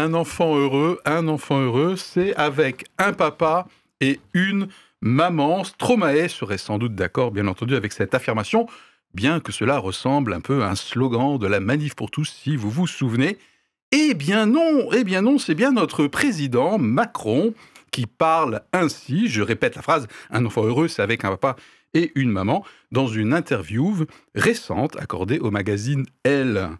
un enfant heureux, un enfant heureux, c'est avec un papa et une maman. Stromae serait sans doute d'accord, bien entendu, avec cette affirmation, bien que cela ressemble un peu à un slogan de la manif pour tous, si vous vous souvenez. Eh bien non, eh bien non, c'est bien notre président Macron qui parle ainsi, je répète la phrase, un enfant heureux, c'est avec un papa et une maman, dans une interview récente accordée au magazine Elle.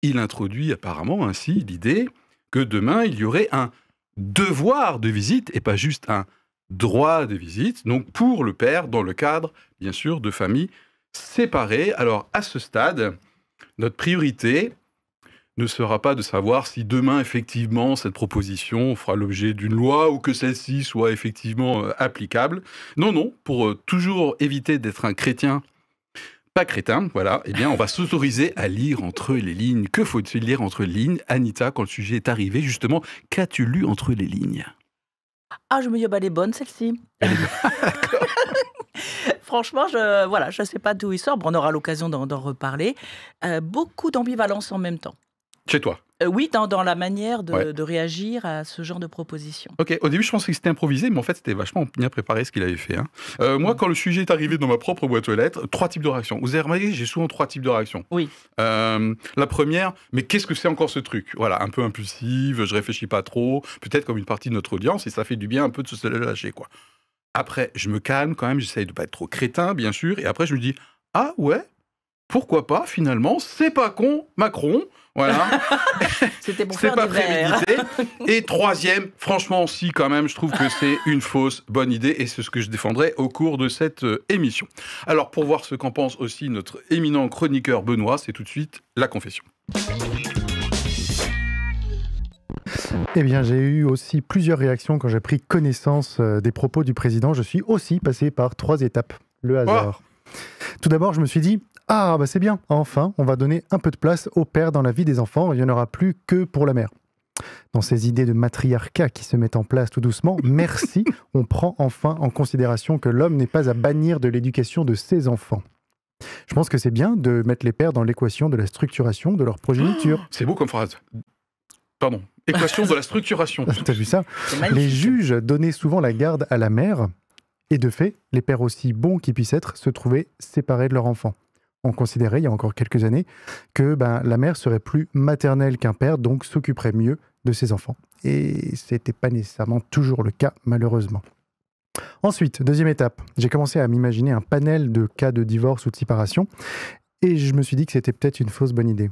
Il introduit apparemment ainsi l'idée que demain, il y aurait un devoir de visite et pas juste un droit de visite, donc pour le père, dans le cadre, bien sûr, de familles séparées. Alors, à ce stade, notre priorité ne sera pas de savoir si demain, effectivement, cette proposition fera l'objet d'une loi ou que celle-ci soit effectivement euh, applicable. Non, non, pour euh, toujours éviter d'être un chrétien crétin, voilà, eh bien, on va s'autoriser à lire entre les lignes. Que faut-il lire entre les lignes Anita, quand le sujet est arrivé, justement, qu'as-tu lu entre les lignes Ah, je me dis, ah bah, elle est bonne celle-ci. Franchement, je voilà, je sais pas d'où il sort. on aura l'occasion d'en reparler. Euh, beaucoup d'ambivalence en même temps. Chez toi euh, oui, dans, la manière de, réagir à ce genre de proposition. Ok, au début je pensais que c'était improvisé, mais en fait c'était vachement bien préparé ce qu'il avait fait. Hein. Euh, moi, mm. quand le sujet est arrivé dans ma propre boîte aux lettres, trois types de réactions. Vous avez remarqué, j'ai souvent trois types de réactions. Oui. Euh, la première, mais qu'est-ce que c'est encore ce truc Voilà, un peu impulsive, je réfléchis pas trop, peut-être comme une partie de notre audience, et ça fait du bien un peu de se lâcher, quoi. Après, je me calme quand même, j'essaye de pas être trop crétin, bien sûr, et après je me dis, ah ouais, pourquoi pas finalement, c'est pas con, Macron voilà. C'était pour faire pas prémédité. Et troisième, franchement, si quand même, je trouve que c'est une fausse bonne idée et c'est ce que je défendrai au cours de cette euh, émission. Alors, pour voir ce qu'en pense aussi notre éminent chroniqueur Benoît, c'est tout de suite la confession. Eh bien, j'ai eu aussi plusieurs réactions quand j'ai pris connaissance euh, des propos du président. Je suis aussi passé par trois étapes. Le oh hasard. Tout d'abord, je me suis dit, ah bah, c'est bien, enfin, on va donner un peu de place au père dans la vie des enfants, il n'y en aura plus que pour la mère. Dans ces idées de matriarcat qui se mettent en place tout doucement, merci, on prend enfin en considération que l'homme n'est pas à bannir de l'éducation de ses enfants. Je pense que c'est bien de mettre les pères dans l'équation de la structuration de leur progéniture. C'est beau comme phrase. Pardon. Équation de la structuration. T'as vu ça Les juges donnaient souvent la garde à la mère, et de fait, les pères aussi bons qu'ils puissent être se trouvaient séparés de leur enfant. On considérait, il y a encore quelques années, que ben, la mère serait plus maternelle qu'un père, donc s'occuperait mieux de ses enfants. Et ce n'était pas nécessairement toujours le cas, malheureusement. Ensuite, deuxième étape, j'ai commencé à m'imaginer un panel de cas de divorce ou de séparation, et je me suis dit que c'était peut-être une fausse bonne idée.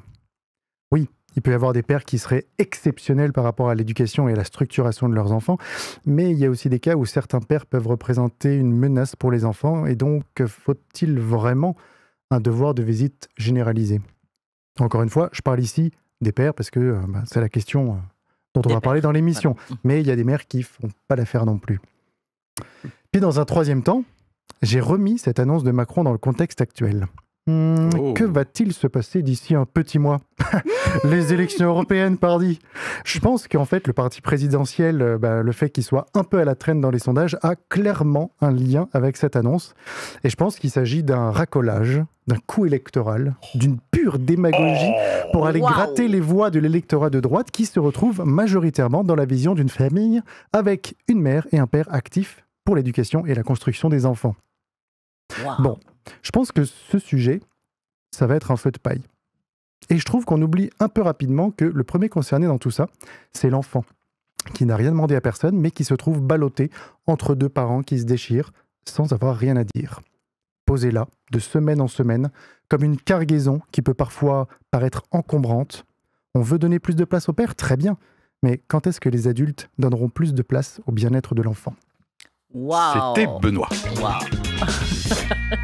Oui, il peut y avoir des pères qui seraient exceptionnels par rapport à l'éducation et à la structuration de leurs enfants, mais il y a aussi des cas où certains pères peuvent représenter une menace pour les enfants, et donc faut-il vraiment un devoir de visite généralisé Encore une fois, je parle ici des pères parce que euh, bah, c'est la question euh, dont on va parler dans l'émission, mmh. mais il y a des mères qui font pas l'affaire non plus. Puis dans un troisième temps, j'ai remis cette annonce de Macron dans le contexte actuel. Hmm, oh. Que va-t-il se passer d'ici un petit mois Les élections européennes, pardi Je pense qu'en fait, le parti présidentiel, euh, bah, le fait qu'il soit un peu à la traîne dans les sondages, a clairement un lien avec cette annonce. Et je pense qu'il s'agit d'un racolage, d'un coup électoral, d'une pure démagogie pour aller gratter les voix de l'électorat de droite qui se retrouve majoritairement dans la vision d'une famille avec une mère et un père actifs pour l'éducation et la construction des enfants. Bon, je pense que ce sujet, ça va être un feu de paille. Et je trouve qu'on oublie un peu rapidement que le premier concerné dans tout ça, c'est l'enfant, qui n'a rien demandé à personne, mais qui se trouve ballotté entre deux parents qui se déchirent sans avoir rien à dire. Posé là, de semaine en semaine, comme une cargaison qui peut parfois paraître encombrante. On veut donner plus de place au père, très bien, mais quand est-ce que les adultes donneront plus de place au bien-être de l'enfant C'était Benoît.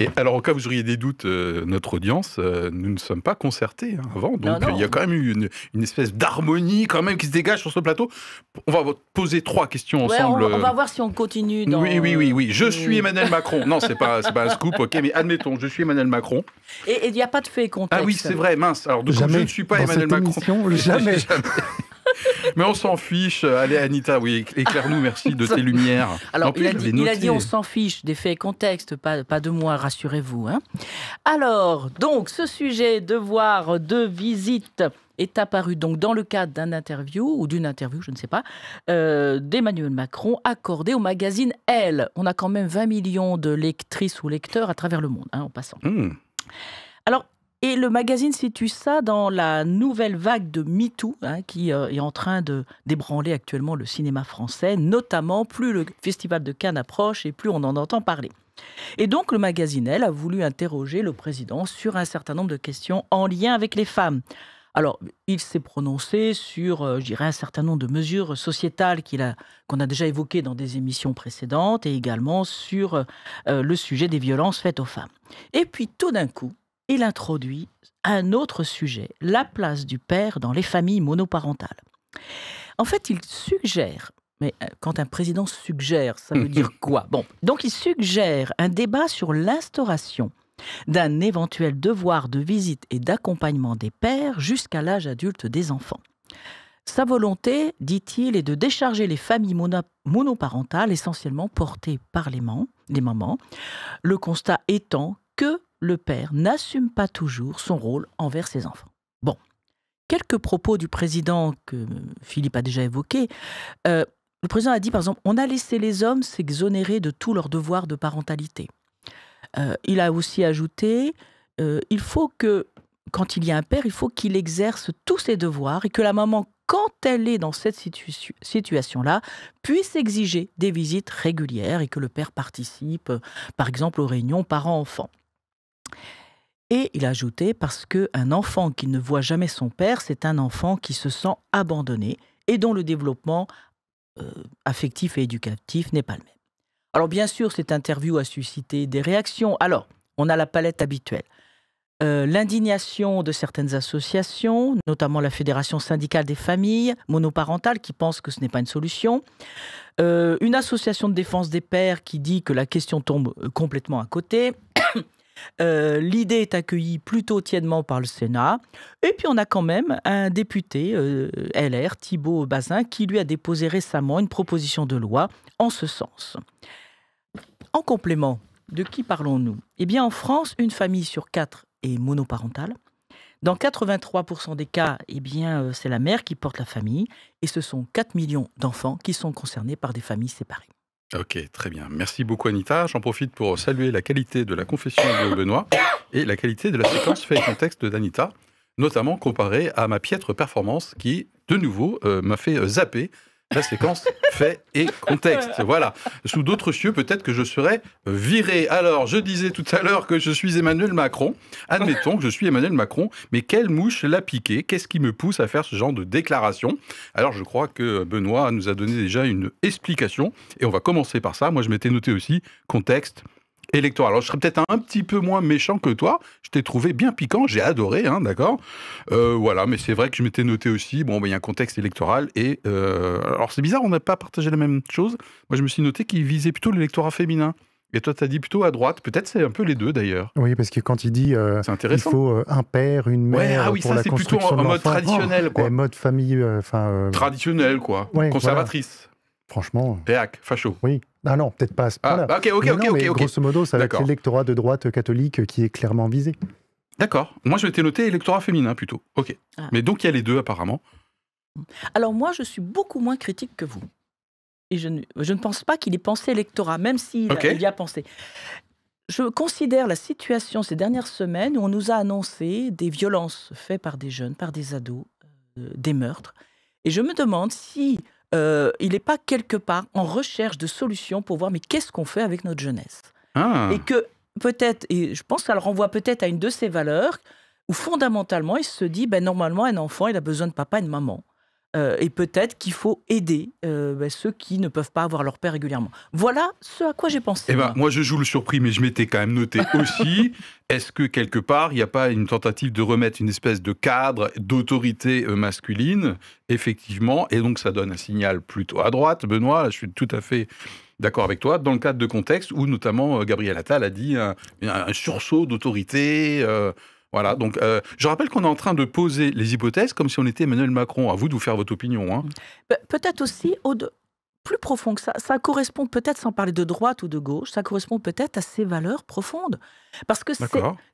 Et alors, au cas où vous auriez des doutes, euh, notre audience, euh, nous ne sommes pas concertés hein, avant. Donc, euh, il y a quand même eu une, espèce d'harmonie quand même qui se dégage sur ce plateau. On va poser trois questions ensemble. On, va voir si on continue. Dans... Oui, oui, oui, oui. Je suis Emmanuel Macron. non, c'est pas, pas un scoop, ok, mais admettons, je suis Emmanuel Macron. Et il n'y a pas de fait contexte. Ah oui, c'est vrai, mince. Alors, jamais, je ne suis pas Emmanuel Macron. jamais. jamais. Mais on s'en fiche. Allez, Anita, oui, éclaire-nous, merci de tes lumières. Alors, il, a dit, on s'en fiche des faits et contextes, pas, de moi, rassurez-vous. Hein. Alors, donc, ce sujet, de voir de visite est apparu donc dans le cadre d'un interview ou d'une interview, je ne sais pas, euh, d'Emmanuel Macron accordé au magazine Elle. On a quand même 20 millions de lectrices ou lecteurs à travers le monde, hein, en passant. Hmm. Alors, et le magazine situe ça dans la nouvelle vague de MeToo hein, qui euh, est en train de débranler actuellement le cinéma français, notamment plus le Festival de Cannes approche et plus on en entend parler. Et donc le magazine, elle, a voulu interroger le président sur un certain nombre de questions en lien avec les femmes. Alors, il s'est prononcé sur, euh, je dirais, un certain nombre de mesures sociétales qu'on a, a, déjà évoquées dans des émissions précédentes et également sur euh, le sujet des violences faites aux femmes. Et puis, tout d'un coup, il introduit un autre sujet, la place du père dans les familles monoparentales. En fait, il suggère, mais euh, quand un président suggère, ça veut dire quoi Bon, donc il suggère un débat sur l'instauration d'un éventuel devoir de visite et d'accompagnement des pères jusqu'à l'âge adulte des enfants. Sa volonté, dit-il, est de décharger les familles monoparentales, essentiellement portées par les, les mamans, le constat étant le père n'assume pas toujours son rôle envers ses enfants. Bon, quelques propos du président que euh, Philippe a déjà évoqués. Euh, le président a dit, par exemple, on a laissé les hommes s'exonérer de tous leurs devoirs de parentalité. Euh, il a aussi ajouté, il faut que, quand il y a un père, il faut qu'il exerce tous ses devoirs et que la maman, quand elle est dans cette situation-là, puisse exiger des visites régulières et que le père participe, par exemple, aux réunions parents-enfants. Et il a ajouté parce qu'un enfant qui ne voit jamais son père, c'est un enfant qui se sent abandonné et dont le développement euh, affectif et éducatif n'est pas le même. Alors bien sûr, cette interview a suscité des réactions. Alors, on a la palette habituelle. Euh, l'indignation de certaines associations, notamment la Fédération syndicale des familles monoparentales, qui pense que ce n'est pas une solution. Euh, une association de défense des pères qui dit que la question tombe complètement à côté. Euh, l'idée est accueillie plutôt tièdement par le Sénat. Et puis on a quand même un député euh, LR, Thibault Bazin, qui lui a déposé récemment une proposition de loi en ce sens. En complément, de qui parlons-nous Eh bien en France, une famille sur quatre est monoparentale. Dans 83% des cas, eh bien, euh, c'est la mère qui porte la famille et ce sont 4 millions d'enfants qui sont concernés par des familles séparées. Ok, très bien. Merci beaucoup Anita. J'en profite pour saluer la qualité de la confession de Benoît et la qualité de la séquence fait texte d'Anita, notamment comparée à ma piètre performance qui, de nouveau, euh, m'a fait zapper la séquence fait et contexte. Voilà. Sous d'autres cieux, peut-être que je serais viré. Alors, je disais tout à l'heure que je suis Emmanuel Macron. Admettons que je suis Emmanuel Macron, mais quelle mouche l'a piqué Qu'est-ce qui me pousse à faire ce genre de déclaration Alors, je crois que Benoît nous a donné déjà une explication et on va commencer par ça. Moi, je m'étais noté aussi contexte, Électoral, Alors, je serais peut-être un petit peu moins méchant que toi. Je t'ai trouvé bien piquant, j'ai adoré, hein, d'accord euh, Voilà, mais c'est vrai que je m'étais noté aussi, bon, ben, il y a un contexte électoral et. Euh, alors, c'est bizarre, on n'a pas partagé la même chose. Moi, je me suis noté qu'il visait plutôt l'électorat féminin. Et toi, tu as dit plutôt à droite. Peut-être c'est un peu les deux d'ailleurs. Oui, parce que quand il dit qu'il euh, il faut un père, une mère. ah oui, ça c'est plutôt en, mode oh, ben, traditionnel. Quoi. En mode famille. enfin Traditionnel, quoi. conservatrice. Franchement. Euh, Péac, facho. Oui. Ah non, peut-être pas à ce ah, ok, ok, ok, Grosso modo, ça l'électorat de droite catholique qui est clairement visé. D'accord. Moi, je été noté électorat féminin plutôt. Ok. Ah. Mais donc, il y a les deux apparemment. Alors, moi, je suis beaucoup moins critique que vous. Et je ne, pense pas qu'il ait pensé électorat, même si il y a pensé. Je considère la situation ces dernières semaines où on nous a annoncé des violences faites par des jeunes, par des ados, euh, des meurtres. Et je me demande si euh, il n'est pas quelque part en recherche de solutions pour voir mais qu'est-ce qu'on fait avec notre jeunesse. Ah. Et que peut-être, et je pense que ça le renvoie peut-être à une de ces valeurs, où fondamentalement il se dit, ben, normalement un enfant, il a besoin de papa et de maman. Euh, et peut-être qu'il faut aider euh, bah, ceux qui ne peuvent pas avoir leur père régulièrement. Voilà ce à quoi j'ai pensé. Eh ben, moi. je joue le surpris, mais je m'étais quand même noté aussi. Est-ce que quelque part, il n'y a pas une tentative de remettre une espèce de cadre d'autorité euh, masculine, effectivement Et donc, ça donne un signal plutôt à droite. Benoît, je suis tout à fait d'accord avec toi, dans le cadre de contexte où notamment Gabriel Attal a dit un, sursaut d'autorité. Voilà, donc euh, je rappelle qu'on est en train de poser les hypothèses comme si on était Emmanuel Macron. À vous de vous faire votre opinion. Hein. Peut-être aussi, au plus profond que ça, ça correspond peut-être, sans parler de droite ou de gauche, ça correspond peut-être à ces valeurs profondes. Parce que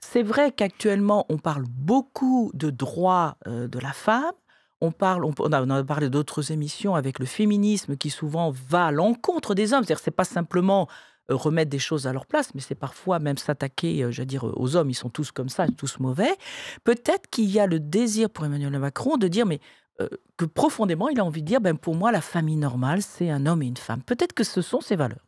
c'est vrai qu'actuellement, on parle beaucoup de droits euh, de la femme, on parle, on, a, a parlé d'autres émissions avec le féminisme qui souvent va à l'encontre des hommes. C'est-à-dire, c'est pas simplement remettre des choses à leur place, mais c'est parfois même s'attaquer, euh, je dire, aux hommes, ils sont tous comme ça, tous mauvais. Peut-être qu'il y a le désir pour Emmanuel Macron de dire, mais euh, que profondément, il a envie de dire, ben, pour moi, la famille normale, c'est un homme et une femme. Peut-être que ce sont ses valeurs.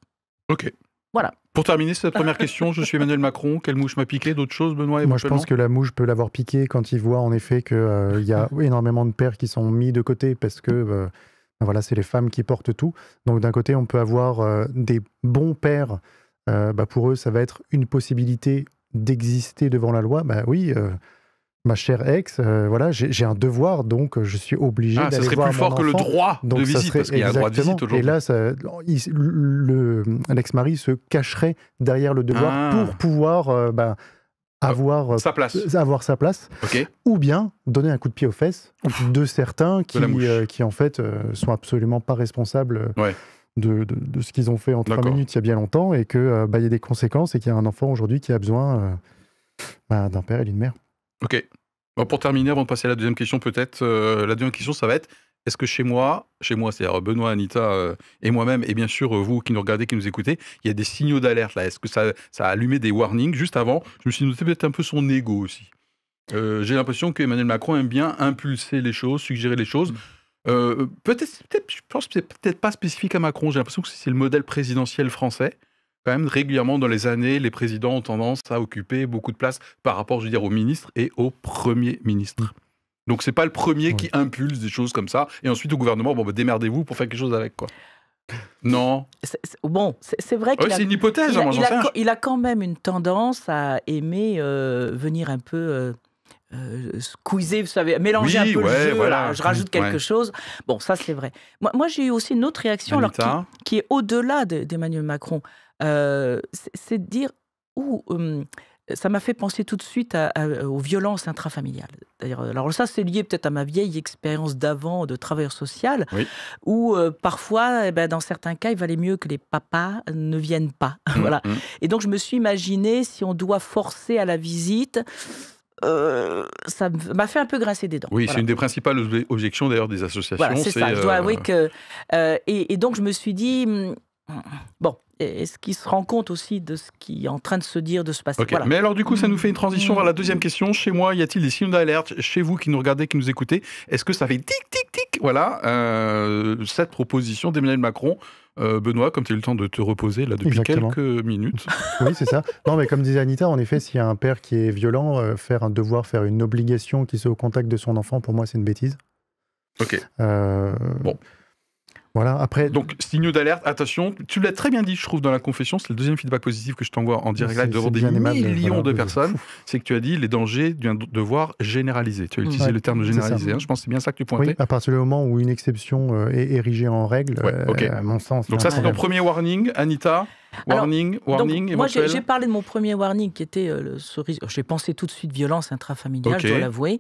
OK. Voilà. Pour terminer cette première question, je suis Emmanuel Macron. Quelle mouche m'a piqué D'autres choses, Benoît Moi, je pense que la mouche peut l'avoir piqué quand il voit en effet qu'il euh, y a énormément de pères qui sont mis de côté parce que Voilà, c'est les femmes qui portent tout. Donc d'un côté, on peut avoir euh, des bons pères. Euh, bah, pour eux, ça va être une possibilité d'exister devant la loi. Bah oui, euh, ma chère ex, voilà, j'ai un devoir, donc je suis obligé ah, d'aller voir Ça serait plus fort que le droit de visite, parce qu'il y a un droit de visite aujourd'hui. Et là, l'ex-mari se cacherait derrière le devoir ah. pour pouvoir bah, euh, euh, avoir sa place, avoir sa place ou bien donner un coup de pied aux fesses de certains qui, euh, qui en fait sont absolument pas responsables de, de, ce qu'ils ont fait en trois minutes il y a bien longtemps et que bah, y a des conséquences et qu'il y a un enfant aujourd'hui qui a besoin bah, d'un père et d'une mère. Ok. Bon, pour terminer, avant de passer à la deuxième question, peut-être, la deuxième question, ça va être est-ce que chez moi, chez moi, c'est-à-dire Benoît, Anita euh, et moi-même, et bien sûr euh, vous qui nous regardez, qui nous écoutez, il y a des signaux d'alerte là Est-ce que ça, a allumé des warnings juste avant Je me suis noté peut-être un peu son ego aussi. Euh, j'ai l'impression que qu'Emmanuel Macron aime bien impulser les choses, suggérer les choses. Mm. peut-être, je pense que c'est peut-être pas spécifique à Macron. J'ai l'impression que c'est le modèle présidentiel français. Quand même, régulièrement dans les années, les présidents ont tendance à occuper beaucoup de place par rapport, je veux dire, aux ministres et au Premier ministre. Donc c'est pas le premier qui impulse des choses comme ça. Et ensuite au gouvernement, bon, bah, démerdez-vous pour faire quelque chose avec quoi. Non. bon, c'est vrai que. c'est une hypothèse. Hein, il a, quand même une tendance à aimer euh, venir un peu. Euh, euh, squeezer, vous savez, mélanger un peu le voilà. Euh, je rajoute quelque chose. Bon, ça c'est vrai. Moi, moi j'ai eu aussi une autre réaction qui, est au-delà d'Emmanuel Macron. c'est de dire, hum, ça m'a fait penser tout de suite euh, aux violences intrafamiliales. Euh, alors ça, c'est lié peut-être à ma vieille expérience d'avant de travailleur social, où euh, parfois, eh ben, dans certains cas, il valait mieux que les papas ne viennent pas. Mmh, voilà. Mmh. Et donc, je me suis imaginé si on doit forcer à la visite. ça m'a fait un peu grincer des dents. Oui, c'est une des principales objections d'ailleurs des associations. Voilà, c'est ça. Je dois que. et, et, donc je me suis dit. Hmm, bon, est-ce qu'il se rend compte aussi de ce qui est en train de se dire, de se passer Mais alors du coup, ça nous fait une transition vers la mmh. deuxième question. Chez moi, y a-t-il des signes d'alerte Chez vous qui nous regardez, qui nous écoutez, est-ce que ça fait tic, tic, tic Voilà, euh, cette proposition d'Emmanuel Macron. Euh, Benoît, comme tu as eu le temps de te reposer là depuis quelques minutes. Oui, c'est ça. Non, mais comme disait Anita, en effet, s'il y a un père qui est violent, euh, faire un devoir, faire une obligation qui soit au contact de son enfant, pour moi, c'est une bêtise. Ok. bon. Voilà, après... Donc, signaux d'alerte, attention, tu l'as très bien dit, je trouve, dans la confession, c'est le deuxième feedback positif que je t'envoie en direct devant des millions de personnes, c'est que tu as dit les dangers d'un devoir généralisé. Tu as utilisé le terme de généralisé, hein, je pense que c'est bien ça que tu pointais. Oui, à partir du moment où une exception euh, est érigée en règle, euh, à mon sens... Donc ça, c'est ton premier warning, Anita Warning, warning. moi, j'ai parlé de mon premier warning qui était euh, le J'ai pensé tout de suite violence intrafamiliale, je dois l'avouer.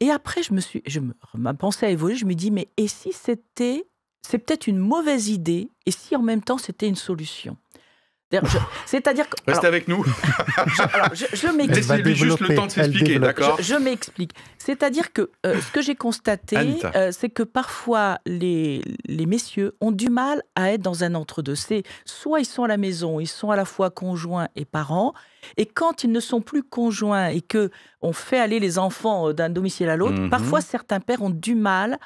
Et après, je me suis, je ma pensée a évolué. Je me dis, mais et si c'était c'est peut-être une mauvaise idée et si en même temps c'était une solution c'est-à-dire que. Reste avec nous. je, m'explique. juste le temps de s'expliquer, d'accord Je, m'explique. C'est-à-dire que euh, ce que j'ai constaté, euh, c'est que parfois les, messieurs ont du mal à être dans un entre-deux. soit ils sont à la maison, ils sont à la fois conjoints et parents, et quand ils ne sont plus conjoints et que on fait aller les enfants euh, d'un domicile à l'autre, mhm. parfois certains pères ont du mal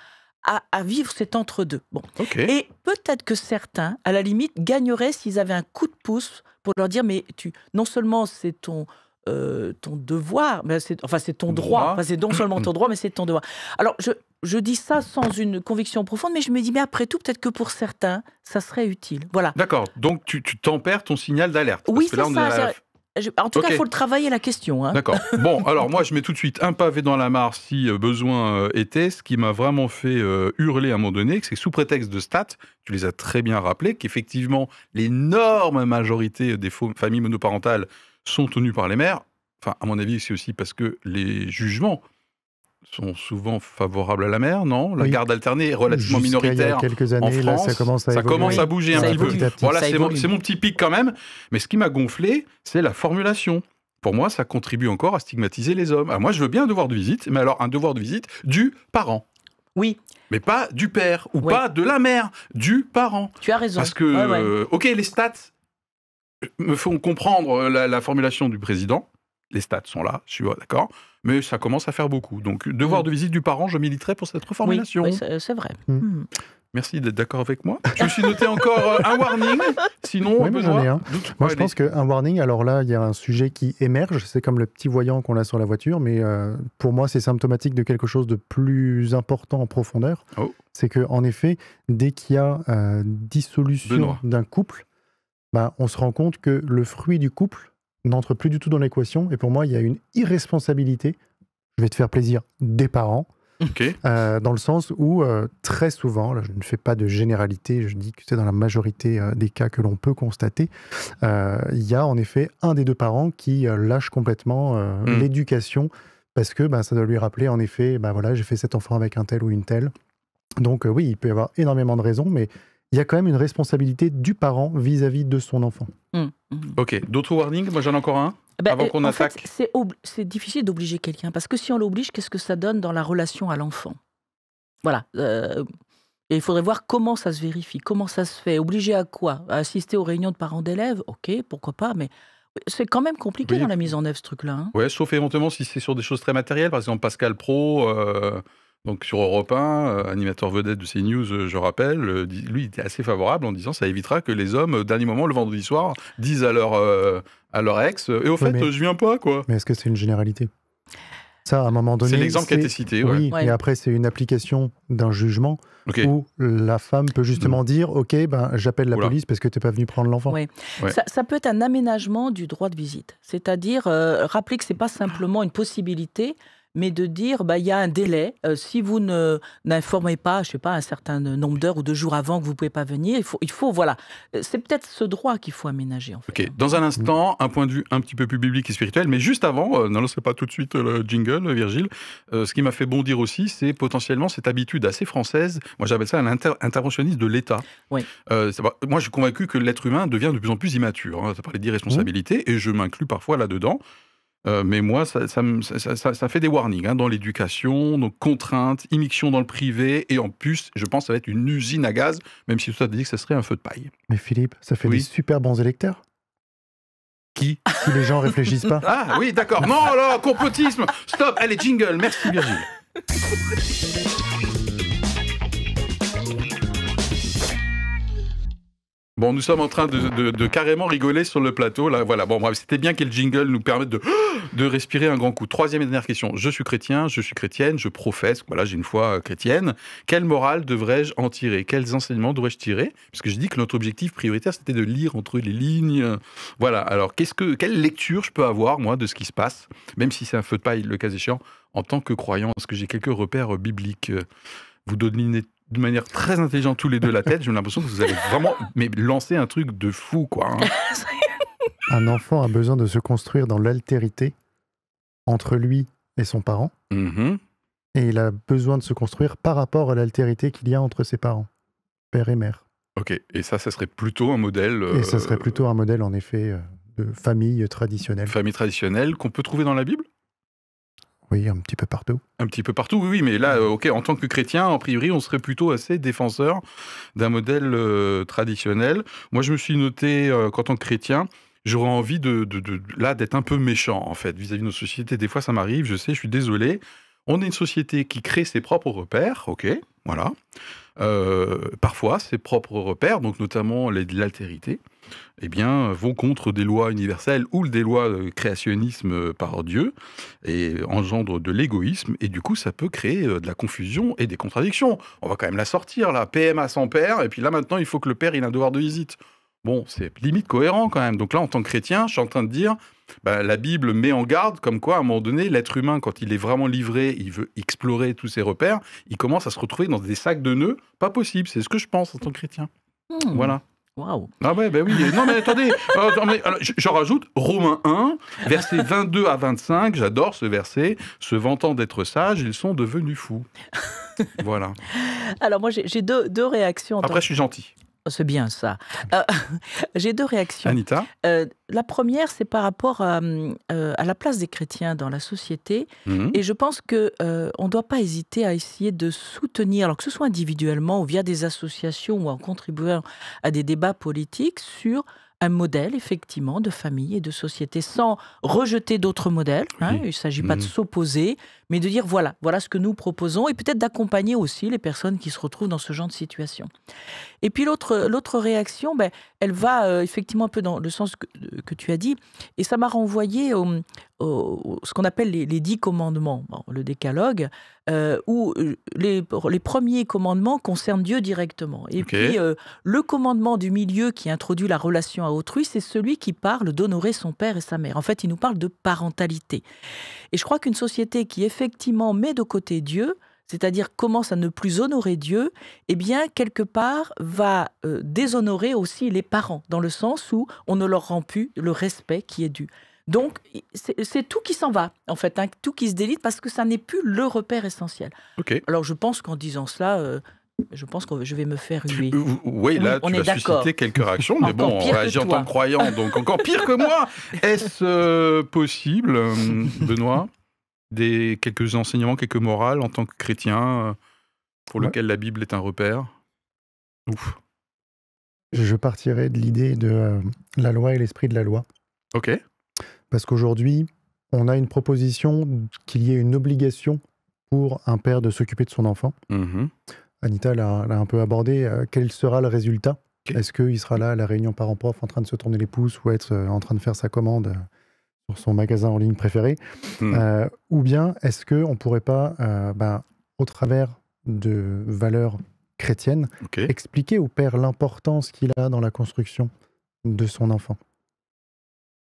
à, vivre cet entre-deux. Bon. Et peut-être que certains, à la limite, gagneraient s'ils avaient un coup de pouce pour leur dire, mais tu, non seulement c'est ton, euh, ton devoir, mais enfin c'est ton droit, c'est non seulement ton droit, mais c'est ton devoir. Alors je, je, dis ça sans une conviction profonde, mais je me dis, mais après tout, peut-être que pour certains, ça serait utile. Voilà. D'accord, donc tu, tu tempères ton signal d'alerte. Oui, c'est ça. En tout cas, il faut le travailler la question. Hein. D'accord. Bon, alors moi, je mets tout de suite un pavé dans la mare si euh, besoin euh, était. Ce qui m'a vraiment fait euh, hurler à un moment donné, c'est sous prétexte de stats, tu les as très bien rappelés, qu'effectivement, l'énorme majorité des familles monoparentales sont tenues par les mères. Enfin, à mon avis, c'est aussi parce que les jugements sont souvent favorables à la mère, non La garde alternée est relativement minoritaire. quelques années, en France. ça commence à, bouger un petit peu. Voilà, c'est mon, petit pic quand même. Mais ce qui m'a gonflé, c'est la formulation. Pour moi, ça contribue encore à stigmatiser les hommes. Ah, moi, je veux bien un devoir de visite, mais alors un devoir de visite du parent. Oui. Mais pas du père ou pas de la mère, du parent. Tu as raison. Parce que, euh, ok, les stats me font comprendre euh, la formulation du président les stats sont là, je suis d'accord, mais ça commence à faire beaucoup. Donc, devoir mm. de visite du parent, je militerai pour cette reformulation. Oui, c'est vrai. Mm. Mm. Merci d'être d'accord avec moi. Je me suis noté encore euh, un warning, sinon Moi, je pense qu'un warning, alors là, il y a un sujet qui émerge, c'est comme le petit voyant qu'on a sur la voiture, mais euh, pour moi, c'est symptomatique de quelque chose de plus important en profondeur. Oh. C'est que en effet, dès qu'il y a euh, dissolution d'un couple, bah, on se rend compte que le fruit du couple n'entre plus du tout dans l'équation. Et pour moi, il y a une irresponsabilité, je vais te faire plaisir, des parents. Euh, dans le sens où euh, très souvent, là je ne fais pas de généralité, je dis que c'est dans la majorité euh, des cas que l'on peut constater, il y a en effet un des deux parents qui lâche complètement mm. l'éducation parce que bah, ça doit lui rappeler en effet, bah, voilà, j'ai fait cet enfant avec un tel ou une telle. Donc oui, il peut y avoir énormément de raisons, mais il y a quand même une responsabilité du parent vis-à-vis de son enfant. Mmh, mmh. Ok, d'autres warnings Moi j'en ai encore un. Eh ben, avant eh, qu'on attaque. C'est difficile d'obliger quelqu'un, parce que si on l'oblige, qu'est-ce que ça donne dans la relation à l'enfant Voilà. et euh, il faudrait voir comment ça se vérifie, comment ça se fait, obliger à quoi à Assister aux réunions de parents d'élèves Ok, pourquoi pas, mais c'est quand même compliqué dans la mise en œuvre ce truc-là. Hein. Oui, sauf éventuellement si c'est sur des choses très matérielles, par exemple Pascal Pro. Euh, donc sur Europe 1, euh, animateur vedette de CNews, euh, je rappelle, euh, lui était assez favorable en disant ça évitera que les hommes, au dernier moment, le vendredi soir, disent à leur, à leur ex Et au fait, je viens pas, quoi. Mais est-ce que c'est une généralité ça, à un moment donné. C'est l'exemple qui a été cité. Oui, et après, c'est une application d'un jugement où la femme peut justement mm. dire Ok, ben, j'appelle la police parce que tu n'es pas venu prendre l'enfant. Ça, peut être un aménagement du droit de visite. C'est-à-dire, euh, rappeler que ce n'est pas simplement une possibilité mais de dire bah il y a un délai. Euh, si vous ne n'informez pas, je sais pas un certain nombre d'heures ou de jours avant que vous pouvez pas venir, il faut il faut voilà. Euh, c'est peut-être ce droit qu'il faut aménager. En fait. Ok. Dans un instant, un point de vue un petit peu plus biblique et spirituel, mais juste avant, euh, ne pas tout de suite euh, le jingle, Virgile. ce qui m'a fait bondir aussi, c'est potentiellement cette habitude assez française. Moi, j'appelle ça un de l'État. Oui. moi, je suis convaincu que l'être humain devient de plus en plus immature. Hein. ça parlait d'irresponsabilité, mmh. et je m'inclus parfois là-dedans. Euh, mais moi, ça, fait des warnings hein, dans l'éducation, nos contraintes, immixion dans le privé, et en plus, je pense que ça va être une usine à gaz, même si tout te dit que ça serait un feu de paille. Mais Philippe, ça fait des super bons électeurs. Qui Si les gens réfléchissent pas. Ah oui, d'accord. Non, là, complotisme Stop Allez, jingle Merci Virgile Bon, nous sommes en train de, carrément rigoler sur le plateau. Là, voilà. Bon, bref, c'était bien que le jingle nous permette de, respirer un grand coup. Troisième et dernière question. Je suis chrétien, je suis chrétienne, je professe. Voilà, j'ai une foi euh, chrétienne. Quelle morale devrais-je en tirer Quels enseignements devrais-je tirer Parce que je dis que notre objectif prioritaire, c'était de lire entre les lignes. Voilà. Alors, qu'est-ce que, quelle lecture je peux avoir, moi, de ce qui se passe, même si c'est un feu de paille, le cas échéant, en tant que croyant Est-ce que j'ai quelques repères euh, bibliques euh, Vous donnez de manière très intelligente tous les deux la tête. J'ai l'impression que vous avez vraiment mais lancer un truc de fou, quoi. Hein. un enfant a besoin de se construire dans l'altérité entre lui et son parent. Mm-hmm. Et il a besoin de se construire par rapport à l'altérité qu'il y a entre ses parents, père et mère. Ok, et ça, ça serait plutôt un modèle. Et ça serait euh, plutôt un modèle, en effet, euh, de famille traditionnelle. Famille traditionnelle qu'on peut trouver dans la Bible oui, un petit peu partout. Un petit peu partout, oui, mais là, ok, en tant que chrétien, en priori, on serait plutôt assez défenseur d'un modèle euh, traditionnel. Moi, je me suis noté euh, qu'en tant que chrétien, j'aurais envie de, là d'être un peu méchant en fait vis-à-vis de nos sociétés. Des fois, ça m'arrive. Je sais, je suis désolé. On est une société qui crée ses propres repères, ok, voilà. Euh, parfois, ses propres repères, donc notamment l'altérité eh bien, vont contre des lois universelles ou des lois de créationnisme euh, par Dieu et engendre de l'égoïsme. Et du coup, ça peut créer euh, de la confusion et des contradictions. On va quand même la sortir, là. PMA sans père, et puis là, maintenant, il faut que le père, il a un devoir de visite. Bon, c'est limite cohérent quand même. Donc là, en tant que chrétien, je suis en train de dire, bah, la Bible met en garde comme quoi, à un moment donné, l'être humain, quand il est vraiment livré, il veut explorer tous ses repères, il commence à se retrouver dans des sacs de nœuds. Pas possible, c'est ce que je pense en tant que chrétien. Hmm. Voilà. Waouh Ah ouais, ben oui. Non mais attendez, euh, j'en rajoute Romains 1, versets 22 à 25, j'adore ce verset, se vantant d'être sages, ils sont devenus fous. Voilà. Alors moi j'ai deux, deux réactions. Après je suis gentil. C'est bien ça. Euh, j'ai deux réactions. Anita euh, La première, c'est par rapport euh, à, la place des chrétiens dans la société. Mhm. Et je pense qu'on ne doit pas hésiter à essayer de soutenir, alors que ce soit individuellement ou via des associations ou en contribuant à des débats politiques, sur un modèle, effectivement, de famille et de société, sans rejeter d'autres modèles. Hein. Il ne s'agit pas de mmh. s'opposer, mais de dire voilà, voilà ce que nous proposons, et peut-être d'accompagner aussi les personnes qui se retrouvent dans ce genre de situation. Et puis l'autre réaction, ben, elle va euh, effectivement un peu dans le sens que, que tu as dit, et ça m'a renvoyé au, ce qu'on appelle les, dix commandements, le décalogue, euh, où euh, les, premiers commandements concernent Dieu directement. Et puis euh, le commandement du milieu qui introduit la relation à autrui, c'est celui qui parle d'honorer son père et sa mère. En fait, il nous parle de parentalité. Et je crois qu'une société qui effectivement met de côté Dieu, c'est-à-dire commence à ne plus honorer Dieu, eh bien, quelque part, va déshonorer aussi les parents, dans le sens où on ne leur rend plus le respect qui est dû. Donc, c'est tout qui s'en va, en fait, hein, tout qui se délite parce que ça n'est plus le repère essentiel. Okay. Alors, je pense qu'en disant cela, euh, je pense que je vais me faire huer. Oui, là, tu as suscité quelques réactions, mais bon, on réagit en tant que croyant, donc encore pire que moi. Est-ce euh, possible, euh, Benoît, des, quelques enseignements, quelques morales en tant que chrétien pour lequel la Bible est un repère Ouf. Je partirai de l'idée de la loi et l'esprit de la loi. Ok. Parce qu'aujourd'hui, on a une proposition qu'il y ait une obligation pour un père de s'occuper de son enfant. Mhm. Anita l'a un peu abordé. Euh, quel sera le résultat Est-ce qu'il sera là à la réunion parents-prof en train de se tourner les pouces ou être euh, en train de faire sa commande euh, sur son magasin en ligne préféré hmm. Ou bien est-ce qu'on ne pourrait pas, ben, au travers de valeurs chrétiennes, expliquer au père l'importance qu'il a dans la construction de son enfant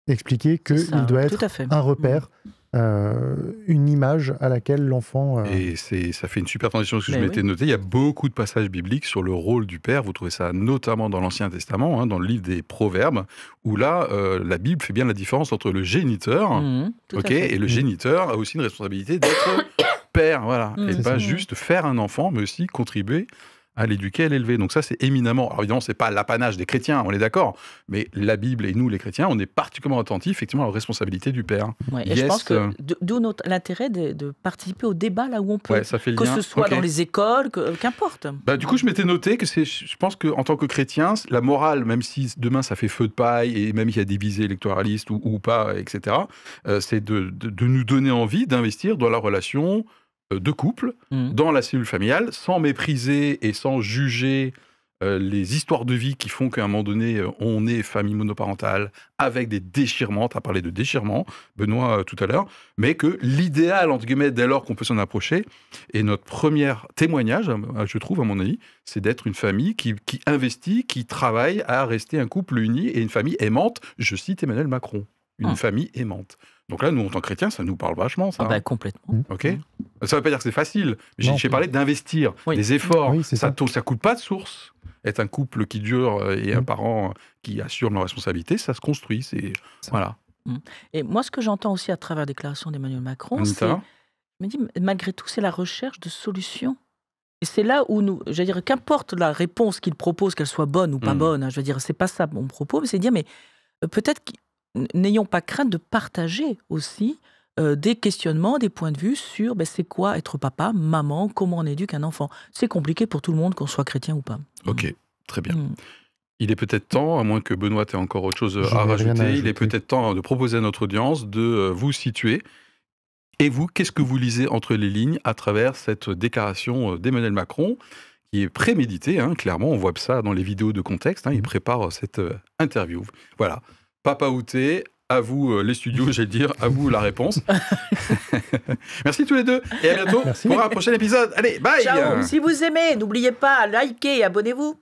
expliquer qu'il doit être un repère. Mm. Euh, une image à laquelle l'enfant. Euh, et ça fait une super transition ce que je m'étais noté. Il y a beaucoup de passages bibliques sur le rôle du père. Vous trouvez ça notamment dans l'Ancien Testament, hein, dans le livre des Proverbes, où là, euh, la Bible fait bien la différence entre le géniteur, mm, ok, et le mm. géniteur a aussi une responsabilité d'être père, voilà, et pas juste faire un enfant, mais aussi contribuer à l'éduquer, à l'élever. Donc ça, c'est éminemment. Alors évidemment, c'est pas l'apanage des chrétiens, on est d'accord. Mais la Bible et nous, les chrétiens, on est particulièrement attentifs, effectivement, à la responsabilité du père. et je pense que euh, d'où l'intérêt de, participer au débat là où on peut, que ce soit dans les écoles, qu'importe. bah, du coup, je m'étais noté que c'est, je pense que en tant que chrétien, la morale, même si demain ça fait feu de paille et même il y a des visées électoralistes ou, pas, etc., euh, c'est de nous donner envie d'investir dans la relation euh, de couple mhm. dans la cellule familiale, sans mépriser et sans juger euh, les histoires de vie qui font qu'à un moment donné, euh, on est famille monoparentale avec des déchirements. Tu as parlé de déchirements, Benoît, tout à l'heure, mais que l'idéal, entre guillemets, dès lors qu'on peut s'en approcher, et notre premier témoignage, je trouve, à mon avis, c'est d'être une famille qui, investit, qui travaille à rester un couple uni et une famille aimante. Je cite Emmanuel Macron une ah. famille aimante. Donc là, nous, en tant que chrétiens, ça nous parle vachement, ça. Ah bah, complètement. Mmh. Ok. Ça ne veut pas dire que c'est facile. J'ai parlé d'investir, des efforts. Oui, ça ne coûte pas de source. Être un couple qui dure euh, et un mmh. parent qui assure nos responsabilités, ça se construit. C'est voilà. Mmh. Et moi, ce que j'entends aussi à travers la déclaration d'Emmanuel Macron, c'est, me dit, malgré tout, c'est la recherche de solutions. Et c'est là où nous, je veux dire, qu'importe la réponse qu'il propose, qu'elle soit bonne ou pas bonne, hein, je veux dire, c'est pas ça mon propos, mais c'est dire, mais euh, peut-être n'ayons pas crainte de partager aussi euh, des questionnements, des points de vue sur ben, c'est quoi être papa, maman, comment on éduque un enfant. C'est compliqué pour tout le monde, qu'on soit chrétien ou pas. Ok, très bien. Mm. Il est peut-être temps, à moins que Benoît ait encore autre chose euh, à rajouter, il est peut-être temps de proposer à notre audience de euh, vous situer. Et vous, qu'est-ce que vous lisez entre les lignes à travers cette déclaration d'Emmanuel Macron qui est préméditée, hein, clairement, on voit ça dans les vidéos de contexte, hein, il mm. prépare cette interview. Voilà, Papa Outé, à vous euh, les studios, j'allais dire, à vous la réponse. Merci tous les deux et à bientôt pour un prochain épisode. Allez, bye Si vous aimez, n'oubliez pas, likez et abonnez-vous.